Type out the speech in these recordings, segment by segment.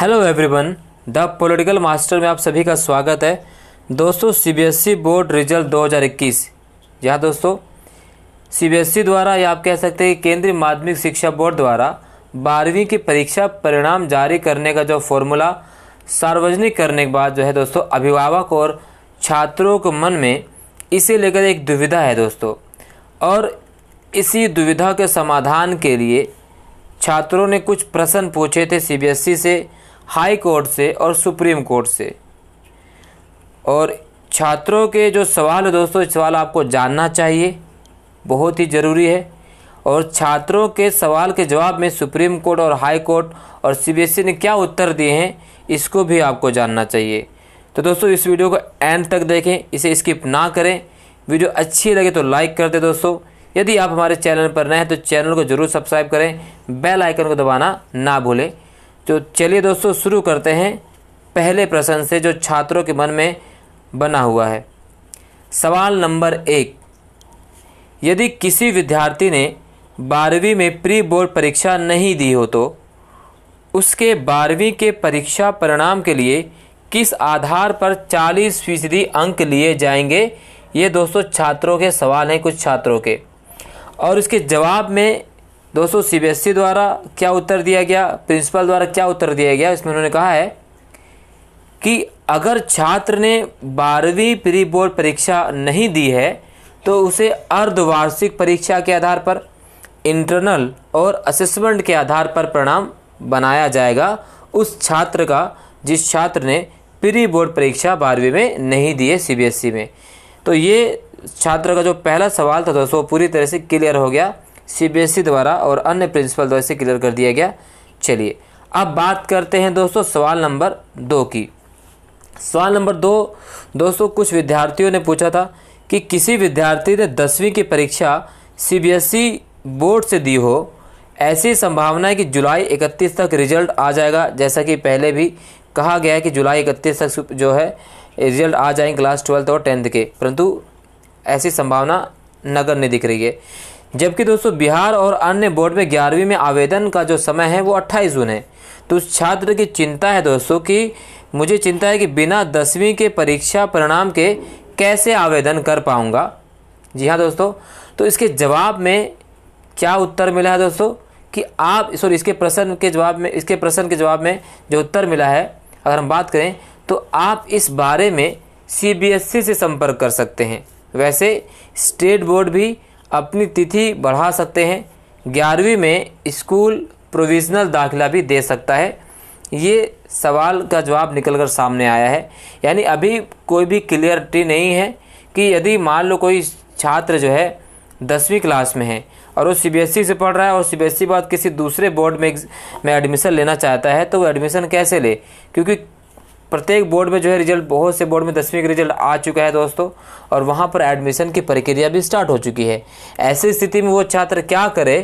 hello everyone the political master में आप सभी का स्वागत है दोस्तों सीबीएसई बोर्ड रिजल्ट 2021 यहाँ दोस्तों सीबीएसई e द्वारा या आप कह सकते हैं केंद्रीय माध्यमिक शिक्षा बोर्ड द्वारा बारहवीं की परीक्षा परिणाम जारी करने का जो फॉर्मूला सार्वजनिक करने के बाद जो है दोस्तों अभिभावक और छात्रों के मन में इसे लेकर एक दुविधा है दोस्तों और इसी दुविधा के समाधान के लिए छात्रों ने कुछ प्रश्न पूछे थे सीबीएसई e से हाई कोर्ट से और सुप्रीम कोर्ट से और छात्रों के जो सवाल है दोस्तों सवाल आपको जानना चाहिए बहुत ही ज़रूरी है और छात्रों के सवाल के जवाब में सुप्रीम कोर्ट और हाई कोर्ट और सीबीएसई ने क्या उत्तर दिए हैं इसको भी आपको जानना चाहिए तो दोस्तों इस वीडियो को एंड तक देखें इसे स्किप ना करें वीडियो अच्छी लगे तो लाइक कर दें दोस्तों यदि आप हमारे चैनल पर नए हैं तो चैनल को ज़रूर सब्सक्राइब करें बेल आइकन को दबाना ना भूलें तो चलिए दोस्तों शुरू करते हैं पहले प्रश्न से जो छात्रों के मन में बना हुआ है सवाल नंबर एक यदि किसी विद्यार्थी ने बारहवीं में प्री बोर्ड परीक्षा नहीं दी हो तो उसके बारहवीं के परीक्षा परिणाम के लिए किस आधार पर 40 फीसदी अंक लिए जाएंगे ये दोस्तों छात्रों के सवाल हैं कुछ छात्रों के और इसके जवाब में दोस्तों सीबीएसई e द्वारा क्या उत्तर दिया गया प्रिंसिपल द्वारा क्या उत्तर दिया गया इसमें उन्होंने कहा है कि अगर छात्र ने बारहवीं प्री बोर्ड परीक्षा नहीं दी है तो उसे अर्धवार्षिक परीक्षा के आधार पर इंटरनल और असेसमेंट के आधार पर परिणाम बनाया जाएगा उस छात्र का जिस छात्र ने प्री बोर्ड परीक्षा बारहवीं में नहीं दी है सी e में तो ये छात्र का जो पहला सवाल था दोस्तों पूरी तरह से क्लियर हो गया सी e द्वारा और अन्य प्रिंसिपल द्वारा इसे क्लियर कर दिया गया चलिए अब बात करते हैं दोस्तों सवाल नंबर दो की सवाल नंबर दो दोस्तों कुछ विद्यार्थियों ने पूछा था कि किसी विद्यार्थी ने दसवीं की परीक्षा सीबीएसई e बोर्ड से दी हो ऐसी संभावना है कि जुलाई 31 तक रिजल्ट आ जाएगा जैसा कि पहले भी कहा गया है कि जुलाई 31 तक जो है रिजल्ट आ जाएंगे क्लास ट्वेल्थ और टेंथ के परंतु ऐसी संभावना नगर नहीं दिख रही है जबकि दोस्तों बिहार और अन्य बोर्ड में ग्यारहवीं में आवेदन का जो समय है वो अट्ठाईस जून है तो उस छात्र की चिंता है दोस्तों कि मुझे चिंता है कि बिना दसवीं के परीक्षा परिणाम के कैसे आवेदन कर पाऊँगा जी हाँ दोस्तों तो इसके जवाब में क्या उत्तर मिला है दोस्तों कि आप सॉरी इसके प्रश्न के जवाब में इसके प्रश्न के जवाब में जो उत्तर मिला है अगर हम बात करें तो आप इस बारे में सी e से संपर्क कर सकते हैं वैसे स्टेट बोर्ड भी अपनी तिथि बढ़ा सकते हैं ग्यारहवीं में स्कूल प्रोविज़नल दाखिला भी दे सकता है ये सवाल का जवाब निकल कर सामने आया है यानी अभी कोई भी क्लियरिटी नहीं है कि यदि मान लो कोई छात्र जो है दसवीं क्लास में है और वो सीबीएसई e से पढ़ रहा है और सीबीएसई e बाद किसी दूसरे बोर्ड में में एडमिशन लेना चाहता है तो वो एडमिशन कैसे ले क्योंकि प्रत्येक बोर्ड में जो है रिजल्ट बहुत से बोर्ड में दसवीं का रिजल्ट आ चुका है दोस्तों और वहाँ पर एडमिशन की प्रक्रिया भी स्टार्ट हो चुकी है ऐसी स्थिति में वो छात्र क्या करे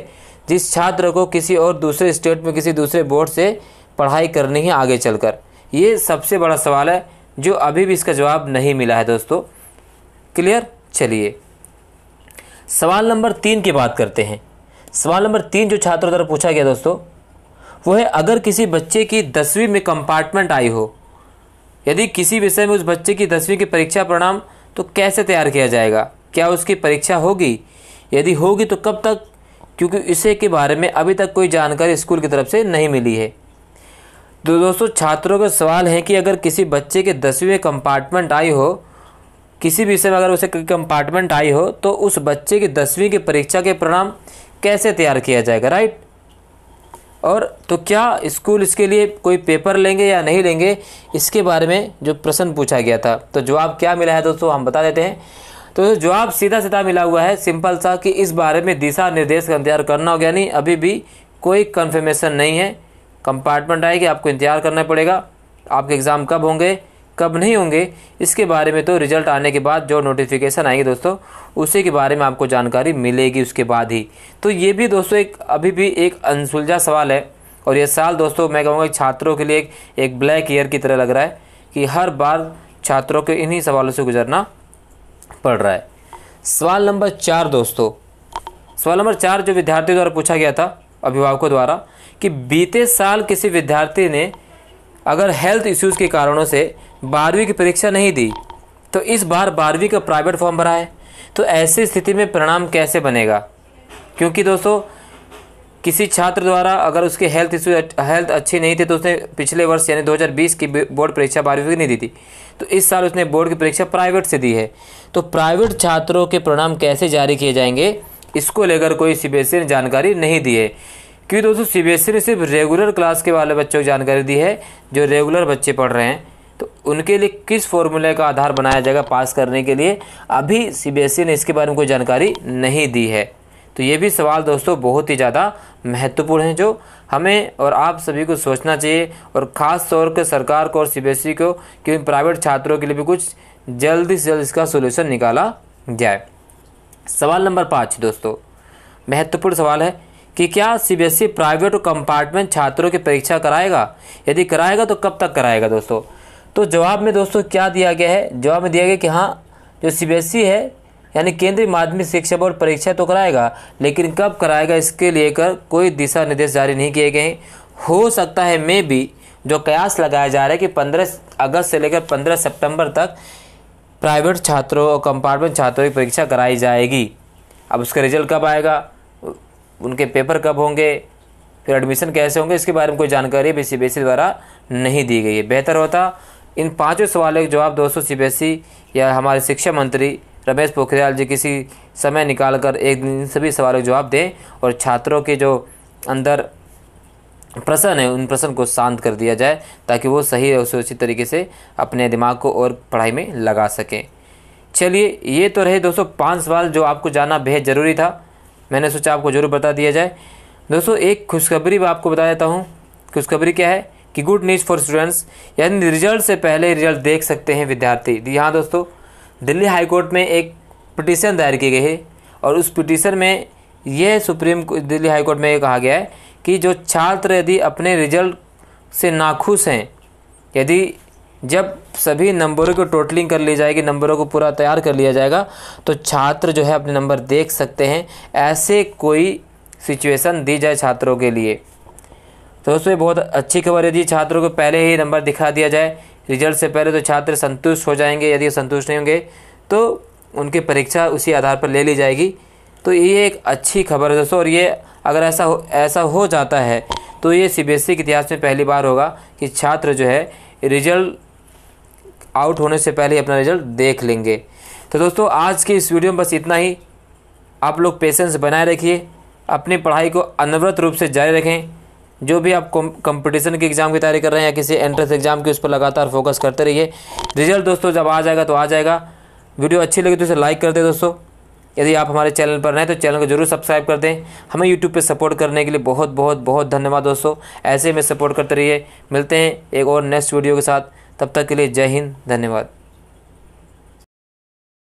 जिस छात्र को किसी और दूसरे स्टेट में किसी दूसरे बोर्ड से पढ़ाई करनी है आगे चलकर ये सबसे बड़ा सवाल है जो अभी भी इसका जवाब नहीं मिला है दोस्तों क्लियर चलिए सवाल नंबर तीन की बात करते हैं सवाल नंबर तीन जो छात्रों द्वारा पूछा गया दोस्तों वो है अगर किसी बच्चे की दसवीं में कंपार्टमेंट आई हो यदि किसी विषय में उस बच्चे की दसवीं के परीक्षा परिणाम तो कैसे तैयार किया जाएगा क्या उसकी परीक्षा होगी यदि होगी तो कब तक क्योंकि इसे के बारे में अभी तक कोई जानकारी स्कूल की तरफ से नहीं मिली है तो दोस्तों छात्रों का सवाल है कि अगर किसी बच्चे के दसवीं में कंपार्टमेंट आई हो किसी विषय में अगर उसे कंपार्टमेंट आई हो तो उस बच्चे की दसवीं की परीक्षा के परिणाम कैसे तैयार किया जाएगा राइट और तो क्या स्कूल इसके लिए कोई पेपर लेंगे या नहीं लेंगे इसके बारे में जो प्रश्न पूछा गया था तो जवाब क्या मिला है दोस्तों हम बता देते हैं तो जवाब सीधा सीधा मिला हुआ है सिंपल सा कि इस बारे में दिशा निर्देश का इंतजार करना होगा यानी अभी भी कोई कन्फर्मेशन नहीं है कंपार्टमेंट आएगी आपको इंतजार करना पड़ेगा आपके एग्ज़ाम कब होंगे कब नहीं होंगे इसके बारे में तो रिजल्ट आने के बाद जो नोटिफिकेशन आएंगे दोस्तों उसी के बारे में आपको जानकारी मिलेगी उसके बाद ही तो ये भी दोस्तों एक अभी भी एक अनसुलझा सवाल है और ये साल दोस्तों मैं कहूँगा छात्रों के लिए एक, एक ब्लैक ईयर की तरह लग रहा है कि हर बार छात्रों के इन्हीं सवालों से गुजरना पड़ रहा है सवाल नंबर चार दोस्तों सवाल नंबर चार जो विद्यार्थियों द्वारा पूछा गया था अभिभावकों द्वारा कि बीते साल किसी विद्यार्थी ने अगर हेल्थ इश्यूज़ के कारणों से बारहवीं की परीक्षा नहीं दी तो इस बार बारहवीं का प्राइवेट फॉर्म भरा है तो ऐसी स्थिति में परिणाम कैसे बनेगा क्योंकि दोस्तों किसी छात्र द्वारा अगर उसके हेल्थ इशू हेल्थ अच्छी नहीं थी तो उसने पिछले वर्ष यानी 2020 की बोर्ड परीक्षा बारहवीं की नहीं दी थी तो इस साल उसने बोर्ड की परीक्षा प्राइवेट से दी है तो प्राइवेट छात्रों के परिणाम कैसे जारी किए जाएंगे इसको लेकर कोई सी e ने जानकारी नहीं दी है क्योंकि दोस्तों सी e ने सिर्फ रेगुलर क्लास के वाले बच्चों को जानकारी दी है जो रेगुलर बच्चे पढ़ रहे हैं तो उनके लिए किस फॉर्मूले का आधार बनाया जाएगा पास करने के लिए अभी सीबीएसई e ने इसके बारे में कोई जानकारी नहीं दी है तो ये भी सवाल दोस्तों बहुत ही ज़्यादा महत्वपूर्ण है जो हमें और आप सभी को सोचना चाहिए और ख़ास तौर पर सरकार को और सी e को कि प्राइवेट छात्रों के लिए भी कुछ जल्द से जल्द इसका सोल्यूशन निकाला जाए सवाल नंबर पाँच दोस्तों महत्वपूर्ण सवाल है कि क्या सीबीएसई प्राइवेट e और कंपार्टमेंट छात्रों की परीक्षा कराएगा यदि कराएगा तो कब तक कराएगा दोस्तों तो जवाब में दोस्तों क्या दिया गया है जवाब में दिया गया कि हाँ जो सी e है यानी केंद्रीय माध्यमिक शिक्षा बोर्ड परीक्षा तो कराएगा लेकिन कब कराएगा इसके लिए कर कोई दिशा निर्देश जारी नहीं किए गए हो सकता है मे भी जो कयास लगाया जा रहा है कि 15 अगस्त से लेकर 15 सितंबर तक प्राइवेट छात्रों और कंपार्टमेंट छात्रों की परीक्षा कराई जाएगी अब उसका रिजल्ट कब आएगा उनके पेपर कब होंगे फिर एडमिशन कैसे होंगे इसके बारे में कोई जानकारी भी सी e द्वारा नहीं दी गई है बेहतर होता इन पांचों सवालों के जवाब दोस्तों सी e या हमारे शिक्षा मंत्री रमेश पोखरियाल जी किसी समय निकाल कर एक दिन सभी सवालों के जवाब दें और छात्रों के जो अंदर प्रश्न है उन प्रश्न को शांत कर दिया जाए ताकि वो सही और सुरक्षित तरीके से अपने दिमाग को और पढ़ाई में लगा सकें चलिए ये तो रहे दोस्तों पांच सवाल जो आपको जानना बेहद ज़रूरी था मैंने सोचा आपको ज़रूर बता दिया जाए दोस्तों एक खुशखबरी भी आपको बता देता हूँ खुशखबरी क्या है कि गुड न्यूज़ फॉर स्टूडेंट्स यानी रिजल्ट से पहले रिजल्ट देख सकते हैं विद्यार्थी यहाँ हाँ दोस्तों दिल्ली हाईकोर्ट में एक पिटीशन दायर की गई है और उस पिटीशन में यह सुप्रीम दिल्ली हाईकोर्ट में ये कहा गया है कि जो छात्र यदि अपने रिजल्ट से नाखुश हैं यदि जब सभी नंबरों को टोटलिंग कर ली जाएगी नंबरों को पूरा तैयार कर लिया जाएगा तो छात्र जो है अपने नंबर देख सकते हैं ऐसे कोई सिचुएशन दी जाए छात्रों के लिए तो दोस्तों ये बहुत अच्छी खबर यदि छात्रों को पहले ही नंबर दिखा दिया जाए रिजल्ट से पहले तो छात्र संतुष्ट हो जाएंगे यदि संतुष्ट नहीं होंगे तो उनकी परीक्षा उसी आधार पर ले ली जाएगी तो ये एक अच्छी खबर है दोस्तों और ये अगर ऐसा हो ऐसा हो जाता है तो ये सी बी एस ई के इतिहास में पहली बार होगा कि छात्र जो है रिजल्ट आउट होने से पहले अपना रिजल्ट देख लेंगे तो दोस्तों आज की इस वीडियो में बस इतना ही आप लोग पेशेंस बनाए रखिए अपनी पढ़ाई को अनवरत रूप से जारी रखें जो भी आप कंपटीशन के एग्ज़ाम की तैयारी कर रहे हैं या किसी एंट्रेंस एग्ज़ाम की उस पर लगातार फोकस करते रहिए रिजल्ट दोस्तों जब आ जाएगा तो आ जाएगा वीडियो अच्छी लगी तो इसे लाइक कर दें दोस्तों यदि आप हमारे चैनल पर नए तो चैनल को जरूर सब्सक्राइब कर दें हमें यूट्यूब पर सपोर्ट करने के लिए बहुत बहुत बहुत धन्यवाद दोस्तों ऐसे में सपोर्ट करते रहिए मिलते हैं एक और नेक्स्ट वीडियो के साथ तब तक के लिए जय हिंद धन्यवाद